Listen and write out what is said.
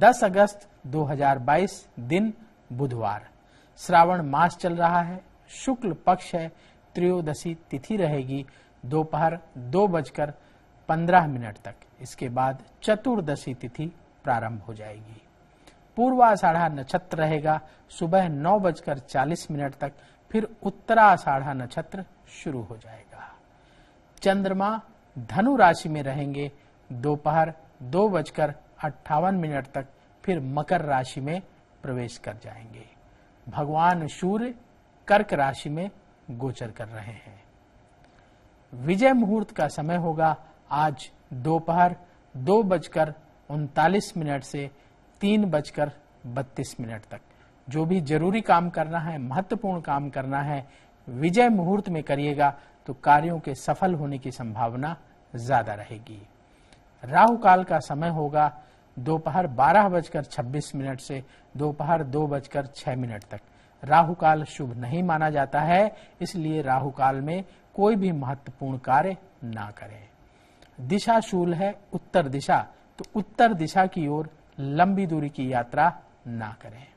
10 अगस्त 2022 दिन बुधवार श्रावण मास चल रहा है शुक्ल पक्ष है त्रयोदशी तिथि रहेगी दोपहर दो, दो बजकर पंद्रह मिनट तक इसके बाद चतुर्दशी तिथि प्रारंभ हो जाएगी पूर्वाषाढ़ा नक्षत्र रहेगा सुबह नौ बजकर चालीस मिनट तक फिर उत्तराषाढ़ा नक्षत्र शुरू हो जाएगा चंद्रमा धनु राशि में रहेंगे दोपहर दो, दो बजकर अट्ठावन मिनट तक फिर मकर राशि में प्रवेश कर जाएंगे भगवान सूर्य कर्क राशि में गोचर कर रहे हैं विजय मुहूर्त का समय होगा आज दोपहर दो, बजकर उनतालीस मिनट से तीन बजकर बत्तीस मिनट तक जो भी जरूरी काम करना है महत्वपूर्ण काम करना है विजय मुहूर्त में करिएगा तो कार्यों के सफल होने की संभावना ज्यादा रहेगी राहु काल का समय होगा दोपहर बारह बजकर छब्बीस मिनट से दोपहर दो बजकर छह मिनट तक राहु काल शुभ नहीं माना जाता है इसलिए राहु काल में कोई भी महत्वपूर्ण कार्य ना करें दिशा शूल है उत्तर दिशा तो उत्तर दिशा की ओर लंबी दूरी की यात्रा ना करें